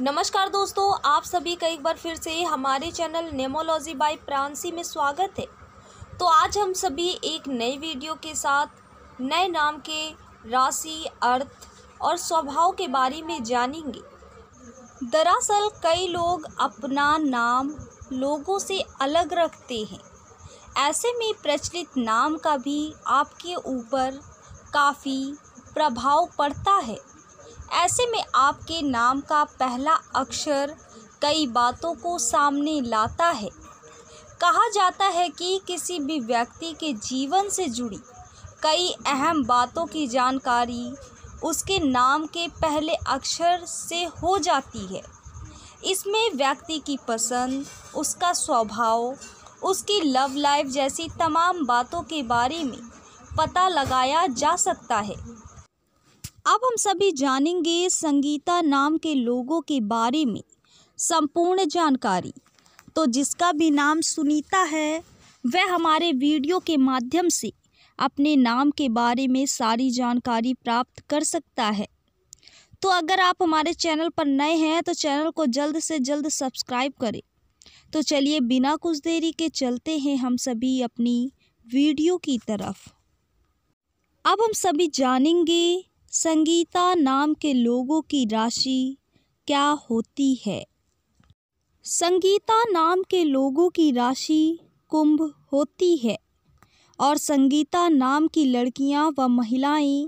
नमस्कार दोस्तों आप सभी का एक बार फिर से हमारे चैनल नेमोलॉजी बाय प्रांसी में स्वागत है तो आज हम सभी एक नए वीडियो के साथ नए नाम के राशि अर्थ और स्वभाव के बारे में जानेंगे दरअसल कई लोग अपना नाम लोगों से अलग रखते हैं ऐसे में प्रचलित नाम का भी आपके ऊपर काफ़ी प्रभाव पड़ता है ऐसे में आपके नाम का पहला अक्षर कई बातों को सामने लाता है कहा जाता है कि किसी भी व्यक्ति के जीवन से जुड़ी कई अहम बातों की जानकारी उसके नाम के पहले अक्षर से हो जाती है इसमें व्यक्ति की पसंद उसका स्वभाव उसकी लव लाइफ जैसी तमाम बातों के बारे में पता लगाया जा सकता है अब हम सभी जानेंगे संगीता नाम के लोगों के बारे में संपूर्ण जानकारी तो जिसका भी नाम सुनीता है वह हमारे वीडियो के माध्यम से अपने नाम के बारे में सारी जानकारी प्राप्त कर सकता है तो अगर आप हमारे चैनल पर नए हैं तो चैनल को जल्द से जल्द सब्सक्राइब करें तो चलिए बिना कुछ देरी के चलते हैं हम सभी अपनी वीडियो की तरफ अब हम सभी जानेंगे संगीता नाम के लोगों की राशि क्या होती है संगीता नाम के लोगों की राशि कुंभ होती है और संगीता नाम की लड़कियां व महिलाएं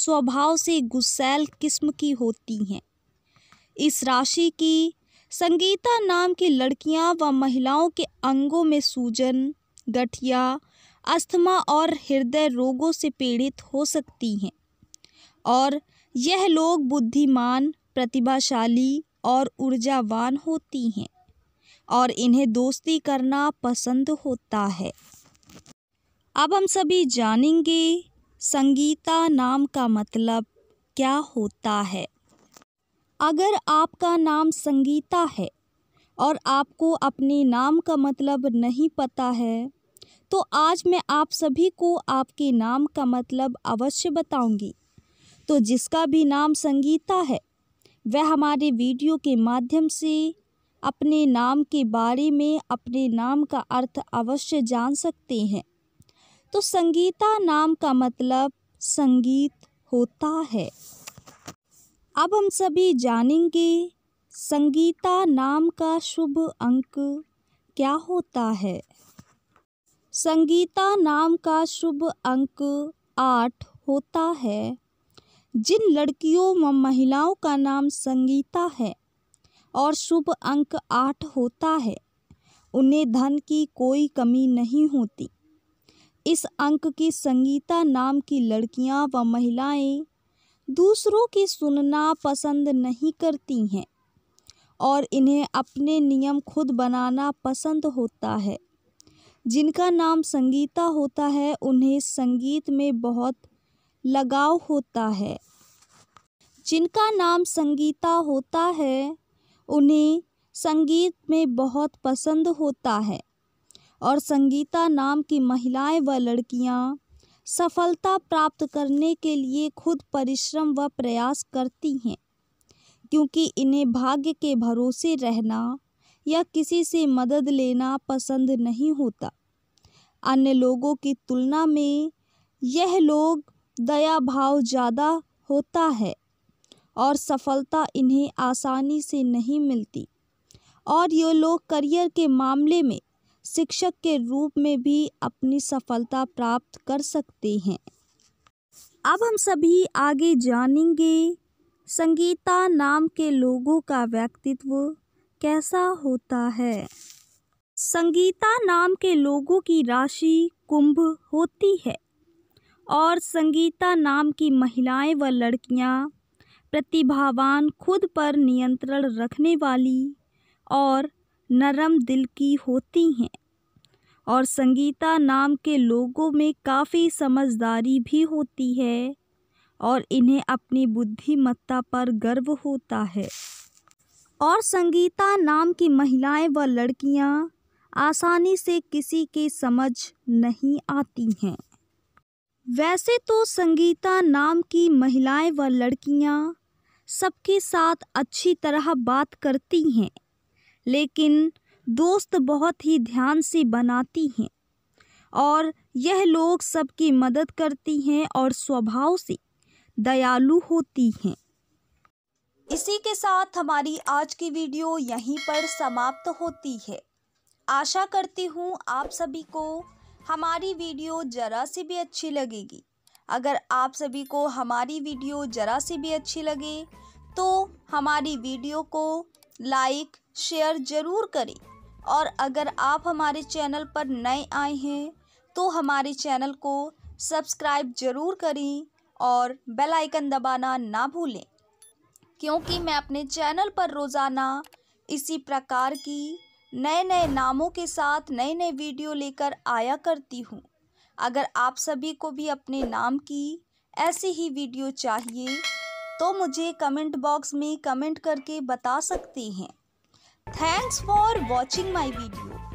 स्वभाव से गुस्सैल किस्म की होती हैं इस राशि की संगीता नाम की लड़कियां व महिलाओं के अंगों में सूजन गठिया अस्थमा और हृदय रोगों से पीड़ित हो सकती हैं और यह लोग बुद्धिमान प्रतिभाशाली और ऊर्जावान होती हैं और इन्हें दोस्ती करना पसंद होता है अब हम सभी जानेंगे संगीता नाम का मतलब क्या होता है अगर आपका नाम संगीता है और आपको अपने नाम का मतलब नहीं पता है तो आज मैं आप सभी को आपके नाम का मतलब अवश्य बताऊंगी तो जिसका भी नाम संगीता है वह हमारे वीडियो के माध्यम से अपने नाम के बारे में अपने नाम का अर्थ अवश्य जान सकते हैं तो संगीता नाम का मतलब संगीत होता है अब हम सभी जानेंगे संगीता नाम का शुभ अंक क्या होता है संगीता नाम का शुभ अंक आठ होता है जिन लड़कियों व महिलाओं का नाम संगीता है और शुभ अंक आठ होता है उन्हें धन की कोई कमी नहीं होती इस अंक की संगीता नाम की लड़कियां व महिलाएं दूसरों की सुनना पसंद नहीं करती हैं और इन्हें अपने नियम खुद बनाना पसंद होता है जिनका नाम संगीता होता है उन्हें संगीत में बहुत लगाव होता है जिनका नाम संगीता होता है उन्हें संगीत में बहुत पसंद होता है और संगीता नाम की महिलाएं व लड़कियां सफलता प्राप्त करने के लिए खुद परिश्रम व प्रयास करती हैं क्योंकि इन्हें भाग्य के भरोसे रहना या किसी से मदद लेना पसंद नहीं होता अन्य लोगों की तुलना में यह लोग दया भाव ज़्यादा होता है और सफलता इन्हें आसानी से नहीं मिलती और ये लोग करियर के मामले में शिक्षक के रूप में भी अपनी सफलता प्राप्त कर सकते हैं अब हम सभी आगे जानेंगे संगीता नाम के लोगों का व्यक्तित्व कैसा होता है संगीता नाम के लोगों की राशि कुंभ होती है और संगीता नाम की महिलाएं व लड़कियां प्रतिभावान खुद पर नियंत्रण रखने वाली और नरम दिल की होती हैं और संगीता नाम के लोगों में काफ़ी समझदारी भी होती है और इन्हें अपनी बुद्धिमत्ता पर गर्व होता है और संगीता नाम की महिलाएं व लड़कियां आसानी से किसी की समझ नहीं आती हैं वैसे तो संगीता नाम की महिलाएं व लड़कियां सबके साथ अच्छी तरह बात करती हैं लेकिन दोस्त बहुत ही ध्यान से बनाती हैं और यह लोग सबकी मदद करती हैं और स्वभाव से दयालु होती हैं इसी के साथ हमारी आज की वीडियो यहीं पर समाप्त होती है आशा करती हूँ आप सभी को हमारी वीडियो ज़रा सी भी अच्छी लगेगी अगर आप सभी को हमारी वीडियो ज़रा सी भी अच्छी लगे तो हमारी वीडियो को लाइक शेयर ज़रूर करें और अगर आप हमारे चैनल पर नए आए हैं तो हमारे चैनल को सब्सक्राइब ज़रूर करें और बेल आइकन दबाना ना भूलें क्योंकि मैं अपने चैनल पर रोज़ाना इसी प्रकार की नए नए नामों के साथ नए नए वीडियो लेकर आया करती हूँ अगर आप सभी को भी अपने नाम की ऐसी ही वीडियो चाहिए तो मुझे कमेंट बॉक्स में कमेंट करके बता सकती हैं thanks for watching my video